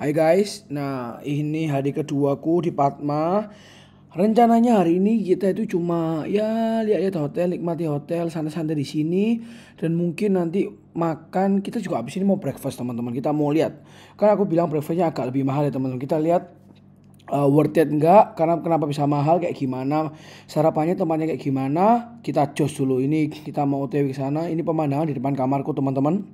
Hai guys, nah ini hari kedua keduaku di Padma. Rencananya hari ini kita itu cuma ya lihat-lihat hotel, nikmati hotel, santai-santai di sini dan mungkin nanti makan kita juga habis ini mau breakfast teman-teman. Kita mau lihat. Karena aku bilang breakfastnya agak lebih mahal ya teman-teman. Kita lihat uh, worth it enggak karena kenapa bisa mahal kayak gimana sarapannya tempatnya kayak gimana kita jos dulu ini kita mau otw ke sana ini pemandangan di depan kamarku teman-teman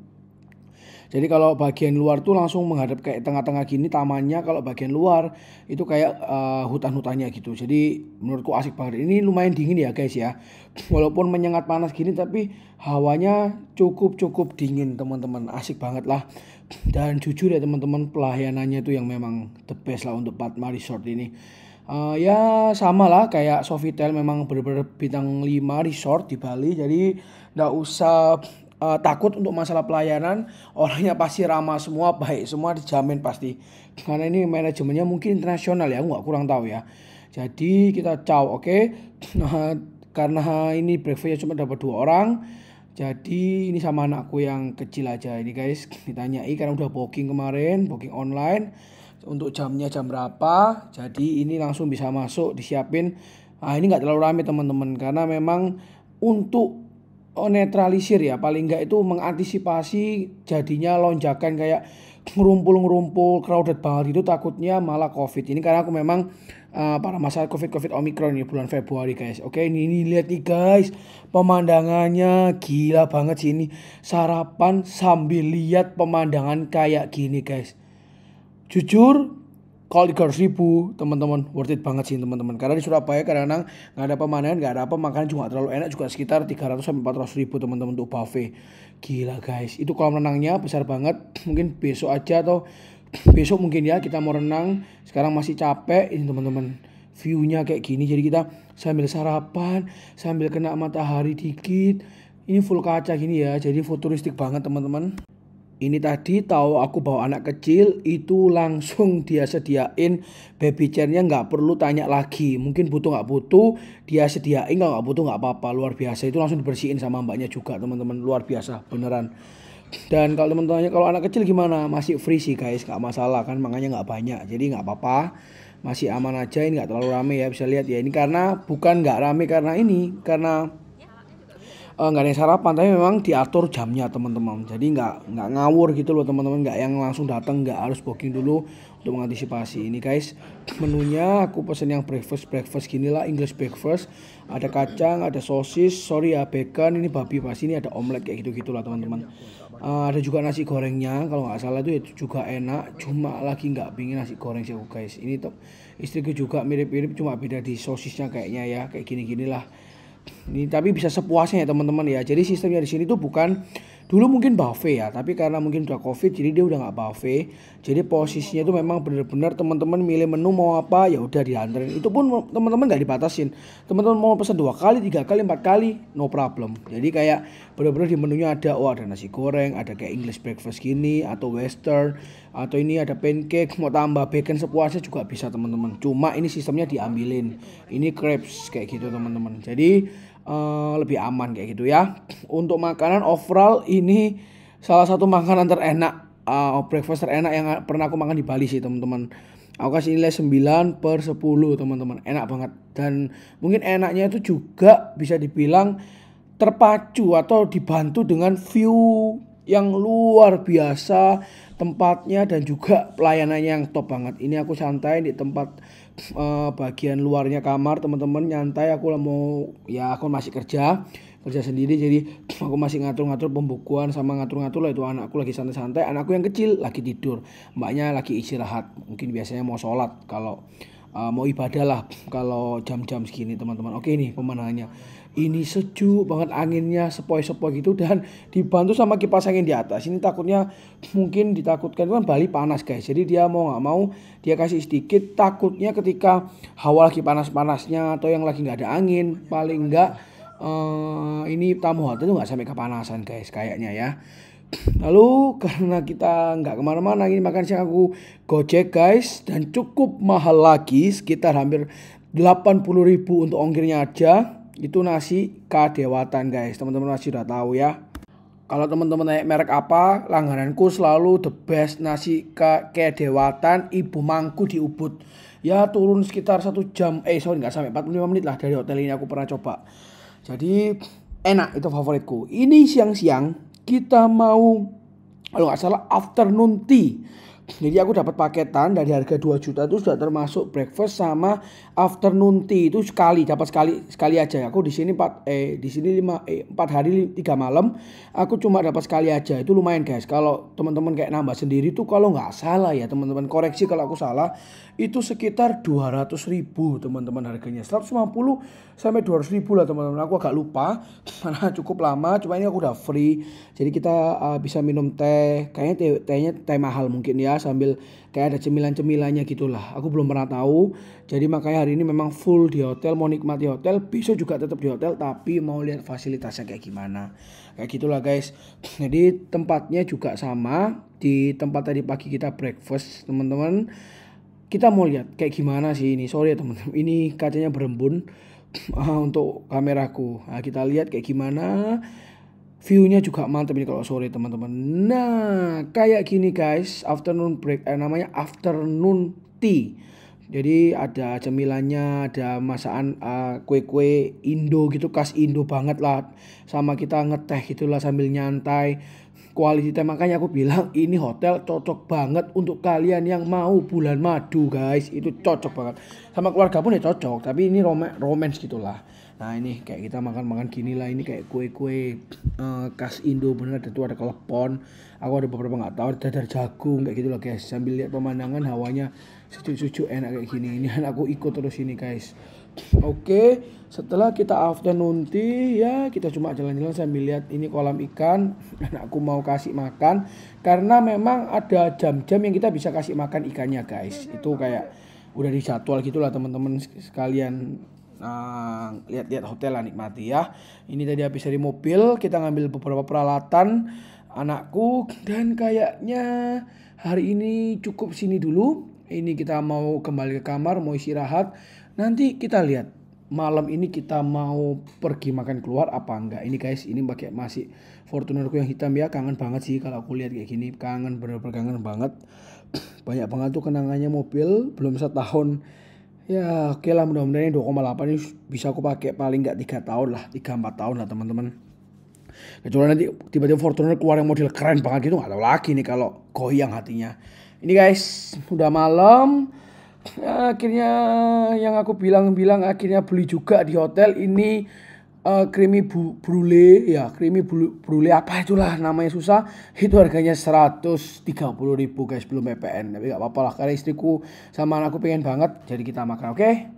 jadi kalau bagian luar tuh langsung menghadap kayak tengah-tengah gini tamannya kalau bagian luar itu kayak uh, hutan-hutannya gitu. Jadi menurutku asik banget. Ini lumayan dingin ya guys ya. Walaupun menyengat panas gini tapi hawanya cukup-cukup dingin teman-teman. Asik banget lah. Dan jujur ya teman-teman pelayanannya tuh yang memang the best lah untuk Padma Resort ini uh, ya sama lah kayak Sofitel memang benar-benar bintang 5 resort di Bali jadi nggak usah uh, takut untuk masalah pelayanan orangnya pasti ramah semua baik semua dijamin pasti karena ini manajemennya mungkin internasional ya nggak kurang tahu ya jadi kita caw oke okay? nah, karena ini breakfastnya cuma dapat dua orang jadi ini sama anakku yang kecil aja ini guys ditanyai karena udah booking kemarin booking online untuk jamnya jam berapa jadi ini langsung bisa masuk disiapin nah, ini nggak terlalu rame teman-teman karena memang untuk oh, netralisir ya paling enggak itu mengantisipasi jadinya lonjakan kayak ngerumpul-ngerumpul crowded banget itu takutnya malah covid ini karena aku memang uh, eh, para masa covid covid omikron ini bulan Februari guys oke ini, ini lihat nih guys pemandangannya gila banget sih ini sarapan sambil lihat pemandangan kayak gini guys jujur kalau di ribu teman-teman worth it banget sih teman-teman karena di Surabaya kadang-kadang nggak ada pemandangan nggak ada apa makanan juga terlalu enak juga sekitar 300 sampai 400 ribu teman-teman untuk buffet gila guys itu kolam renangnya besar banget mungkin besok aja atau besok mungkin ya kita mau renang sekarang masih capek ini teman-teman viewnya kayak gini jadi kita sambil sarapan sambil kena matahari dikit ini full kaca gini ya jadi futuristik banget teman-teman ini tadi tahu aku bawa anak kecil itu langsung dia sediain baby chairnya nggak perlu tanya lagi. Mungkin butuh nggak butuh dia sediain kalau nggak butuh nggak apa-apa luar biasa itu langsung dibersihin sama mbaknya juga teman-teman luar biasa beneran. Dan kalau teman-temannya kalau anak kecil gimana masih free sih guys nggak masalah kan makanya nggak banyak jadi nggak apa-apa masih aman aja ini nggak terlalu rame ya bisa lihat ya ini karena bukan nggak rame karena ini karena Eh, nggak uh, ada sarapan tapi memang diatur jamnya teman-teman jadi nggak nggak ngawur gitu loh teman-teman nggak yang langsung datang nggak harus booking dulu untuk mengantisipasi ini guys menunya aku pesen yang breakfast breakfast gini lah English breakfast ada kacang ada sosis sorry ya bacon ini babi pasti ini ada omelet kayak gitu gitulah teman-teman uh, ada juga nasi gorengnya kalau nggak salah itu juga enak cuma lagi nggak pingin nasi goreng sih aku guys ini tuh istriku juga mirip-mirip cuma beda di sosisnya kayaknya ya kayak gini-ginilah ini tapi bisa sepuasnya ya teman-teman ya. Jadi sistemnya di sini tuh bukan Dulu mungkin buffet ya, tapi karena mungkin udah covid jadi dia udah nggak buffet. Jadi posisinya itu memang benar-benar teman-teman milih menu mau apa ya udah diantarin. Itu pun teman-teman nggak dibatasin. Teman-teman mau pesan dua kali, tiga kali, empat kali, no problem. Jadi kayak benar-benar di menunya ada oh ada nasi goreng, ada kayak English breakfast gini atau western atau ini ada pancake mau tambah bacon sepuasnya juga bisa teman-teman. Cuma ini sistemnya diambilin. Ini crepes kayak gitu teman-teman. Jadi uh, lebih aman kayak gitu ya. Untuk makanan overall ini salah satu makanan terenak uh, breakfast terenak yang pernah aku makan di Bali sih teman-teman. Aku kasih nilai 9 per 10 teman-teman. Enak banget. Dan mungkin enaknya itu juga bisa dibilang terpacu atau dibantu dengan view yang luar biasa tempatnya dan juga pelayanannya yang top banget. Ini aku santai di tempat uh, bagian luarnya kamar teman-teman nyantai aku mau ya aku masih kerja kerja sendiri jadi aku masih ngatur-ngatur pembukuan sama ngatur-ngatur lah itu anakku lagi santai-santai anakku yang kecil lagi tidur mbaknya lagi istirahat mungkin biasanya mau sholat kalau uh, mau ibadah lah kalau jam-jam segini teman-teman oke ini pemandangannya ini sejuk banget anginnya sepoi-sepoi gitu dan dibantu sama kipas angin di atas ini takutnya mungkin ditakutkan kan Bali panas guys jadi dia mau nggak mau dia kasih sedikit takutnya ketika hawa lagi panas-panasnya atau yang lagi nggak ada angin paling nggak uh, ini tamu hotel tuh nggak sampai kepanasan guys kayaknya ya Lalu karena kita nggak kemana-mana ini makan siang aku gojek guys dan cukup mahal lagi sekitar hampir puluh ribu untuk ongkirnya aja itu nasi kadewatan guys teman-teman masih udah tahu ya kalau teman-teman naik merek apa langgananku selalu the best nasi kadewatan ibu mangku di Ubud ya turun sekitar satu jam eh sorry nggak sampai 45 menit lah dari hotel ini aku pernah coba jadi enak itu favoritku ini siang-siang kita mau kalau nggak salah afternoon tea jadi aku dapat paketan dari harga 2 juta itu sudah termasuk breakfast sama afternoon tea itu sekali dapat sekali sekali aja aku di sini 4 eh di sini 5 eh 4 hari 3 malam aku cuma dapat sekali aja itu lumayan guys kalau teman-teman kayak nambah sendiri tuh kalau nggak salah ya teman-teman koreksi kalau aku salah itu sekitar ratus ribu teman-teman harganya 150 sampai 200 ribu lah teman-teman aku agak lupa karena cukup lama cuma ini aku udah free jadi kita uh, bisa minum teh kayaknya teh, tehnya teh mahal mungkin ya sambil kayak ada cemilan-cemilannya gitulah. Aku belum pernah tahu. Jadi makanya hari ini memang full di hotel, mau nikmati hotel, besok juga tetap di hotel tapi mau lihat fasilitasnya kayak gimana. Kayak gitulah guys. Jadi tempatnya juga sama di tempat tadi pagi kita breakfast, teman-teman. Kita mau lihat kayak gimana sih ini. Sorry ya teman-teman, ini kacanya berembun untuk kameraku. Nah, kita lihat kayak gimana Viewnya juga mantep ini kalau sore teman-teman. Nah kayak gini guys, afternoon break, eh, namanya afternoon tea. Jadi ada cemilannya, ada masakan kue eh, kue-kue Indo gitu, khas Indo banget lah. Sama kita ngeteh gitulah sambil nyantai. Quality time makanya aku bilang ini hotel cocok banget untuk kalian yang mau bulan madu guys. Itu cocok banget. Sama keluarga pun ya cocok, tapi ini rom romance gitulah nah ini kayak kita makan makan gini lah ini kayak kue kue uh, khas Indo bener ada tuh ada kelepon aku ada beberapa nggak tahu ada dar jagung kayak gitu loh guys sambil lihat pemandangan hawanya sejuk-sejuk enak kayak gini ini aku ikut terus ini guys oke setelah kita afternoon nanti ya kita cuma jalan-jalan sambil lihat ini kolam ikan dan aku mau kasih makan karena memang ada jam-jam yang kita bisa kasih makan ikannya guys itu kayak udah dijadwal gitulah teman-teman sekalian Nah, lihat-lihat uh, hotel lah nikmati ya. Ini tadi habis dari mobil kita ngambil beberapa peralatan anakku dan kayaknya hari ini cukup sini dulu. Ini kita mau kembali ke kamar, mau istirahat. Nanti kita lihat malam ini kita mau pergi makan keluar apa enggak. Ini guys, ini pakai masih Fortunerku yang hitam ya. Kangen banget sih kalau aku lihat kayak gini. Kangen bener-bener kangen banget. Banyak banget tuh kenangannya mobil belum setahun ya oke okay lah mudah-mudahan ini 2,8 ini bisa aku pakai paling nggak tiga tahun lah tiga empat tahun lah teman-teman kecuali nanti tiba-tiba Fortuner keluar yang model keren banget gitu nggak tahu lagi nih kalau goyang hatinya ini guys udah malam akhirnya yang aku bilang-bilang akhirnya beli juga di hotel ini uh, eh, creamy brulee ya creamy brulee apa itulah namanya susah itu harganya 130.000 guys belum PPN tapi nggak apa-apa lah karena istriku sama anakku pengen banget jadi kita makan oke okay?